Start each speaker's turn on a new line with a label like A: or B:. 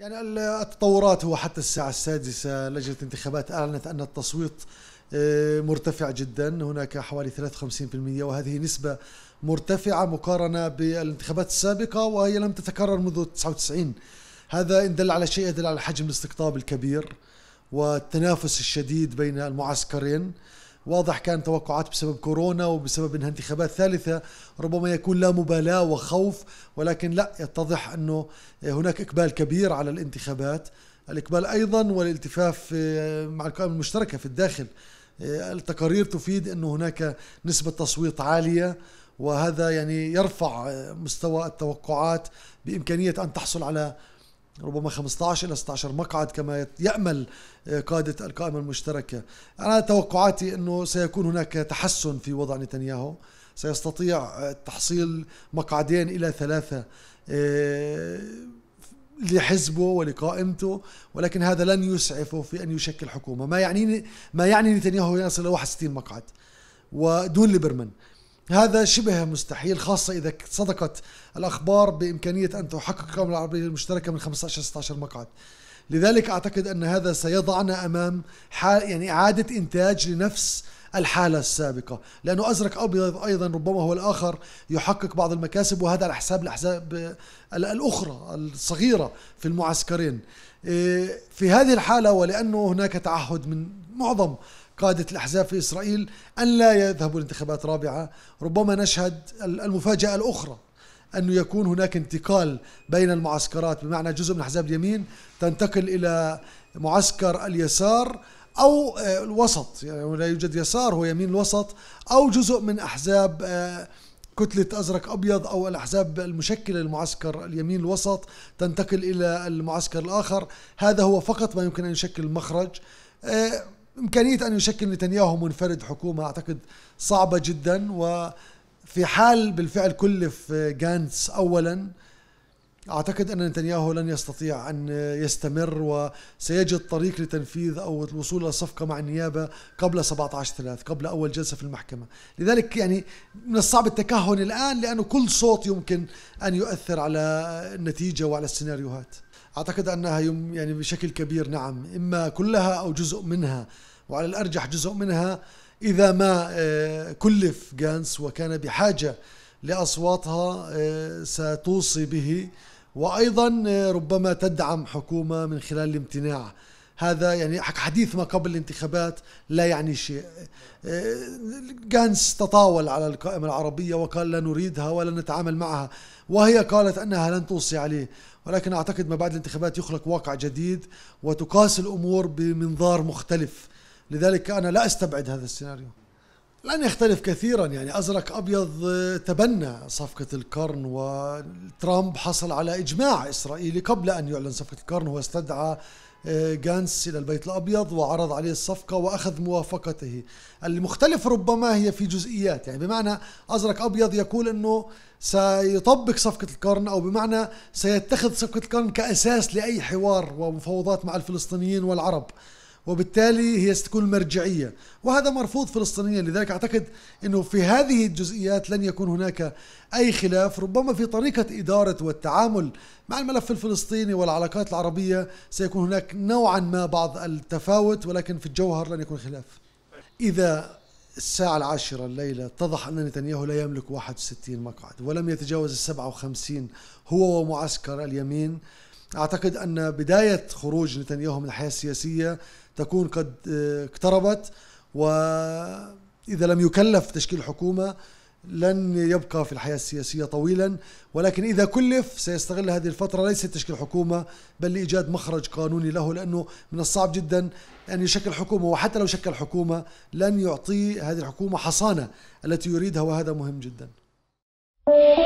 A: يعني التطورات هو حتى الساعة السادسة لجنة الانتخابات أعلنت أن التصويت آه، مرتفع جدا هناك حوالي 53% وهذه نسبة مرتفعة مقارنة بالانتخابات السابقة وهي لم تتكرر منذ 99 هذا إن دل على شيء يدل على حجم الاستقطاب الكبير والتنافس الشديد بين المعسكرين واضح كان توقعات بسبب كورونا وبسبب انها انتخابات ثالثة ربما يكون لا مبالاة وخوف ولكن لا يتضح انه هناك اقبال كبير على الانتخابات الاقبال ايضا والالتفاف مع القائمة المشتركة في الداخل التقارير تفيد انه هناك نسبة تصويت عالية وهذا يعني يرفع مستوى التوقعات بامكانية ان تحصل على ربما 15 إلى 16 مقعد كما يأمل آه، قادة القائمة المشتركة أنا توقعاتي أنه سيكون هناك تحسن في وضع نتنياهو سيستطيع آه، تحصيل مقعدين إلى ثلاثة آه، لحزبه ولقائمته ولكن هذا لن يسعفه في ان يشكل حكومه ما يعني ما يعني نتنياهو يصل الى 61 مقعد ودون ليبرمان هذا شبه مستحيل خاصة إذا صدقت الأخبار بإمكانية أن تحقق القائمة العربية المشتركة من 15-16 مقعد لذلك أعتقد أن هذا سيضعنا أمام حال يعني إعادة إنتاج لنفس الحالة السابقة لأنه أزرق أبيض أيضا ربما هو الآخر يحقق بعض المكاسب وهذا على حساب الأحزاب الأخرى الصغيرة في المعسكرين إيه، في هذه الحالة ولأنه هناك تعهد من معظم قادة الأحزاب في إسرائيل أن لا يذهبوا لانتخابات رابعة ربما نشهد المفاجأة الأخرى أنه يكون هناك انتقال بين المعسكرات بمعنى جزء من أحزاب اليمين تنتقل إلى معسكر اليسار أو آه، الوسط يعني لا يوجد يسار هو يمين الوسط أو جزء من أحزاب آه، كتلة أزرق أبيض أو الأحزاب المشكلة للمعسكر اليمين الوسط تنتقل إلى المعسكر الآخر هذا هو فقط ما يمكن أن يشكل مخرج آه، إمكانية أن يشكل نتنياهو منفرد حكومة أعتقد صعبة جدا وفي حال بالفعل كلف جانس أولا أعتقد أن نتنياهو لن يستطيع أن يستمر وسيجد طريق لتنفيذ أو الوصول إلى صفقة مع النيابة قبل 17 ثلاث قبل أول جلسة في المحكمة لذلك يعني من الصعب التكهن الآن لأنه كل صوت يمكن أن يؤثر على النتيجة وعلى السيناريوهات أعتقد أنها يعني بشكل كبير نعم إما كلها أو جزء منها وعلى الأرجح جزء منها إذا ما آه، كلف جانس وكان بحاجة لأصواتها آه، ستوصي به وأيضا آه، ربما تدعم حكومة من خلال الامتناع هذا يعني حديث ما قبل الانتخابات لا يعني شيء جانس آه، تطاول على القائمة العربية وقال لا نريدها ولا نتعامل معها وهي قالت أنها لن توصي عليه ولكن أعتقد ما بعد الانتخابات يخلق واقع جديد وتقاس الأمور بمنظار مختلف لذلك أنا لا أستبعد هذا السيناريو لن يختلف كثيرا يعني ازرق ابيض آه، تبنى صفقه القرن وترامب حصل على اجماع اسرائيلي قبل ان يعلن صفقه القرن هو استدعى آه، جانس الى البيت الابيض وعرض عليه الصفقه واخذ موافقته المختلف ربما هي في جزئيات يعني بمعنى ازرق ابيض يقول انه سيطبق صفقة القرن أو بمعنى سيتخذ صفقة القرن كأساس لأي حوار ومفاوضات مع الفلسطينيين والعرب وبالتالي هي ستكون المرجعية وهذا مرفوض فلسطينيا لذلك أعتقد أنه في هذه الجزئيات لن يكون هناك أي خلاف ربما في طريقة إدارة والتعامل مع الملف الفلسطيني والعلاقات العربية سيكون هناك نوعا ما بعض التفاوت ولكن في الجوهر لن يكون خلاف إذا الساعة العاشرة الليلة اتضح أن نتنياهو لا يملك 61 مقعد ولم يتجاوز ال 57 هو ومعسكر اليمين أعتقد أن بداية خروج نتنياهو من الحياة السياسية تكون قد آه، اقتربت وإذا لم يكلف تشكيل حكومة لن يبقى في الحياة السياسية طويلا ولكن إذا كلف سيستغل هذه الفترة ليس تشكيل حكومة بل لإيجاد مخرج قانوني له لأنه من الصعب جدا أن يشكل حكومة وحتى لو شكل حكومة لن يعطي هذه الحكومة حصانة التي يريدها وهذا مهم جدا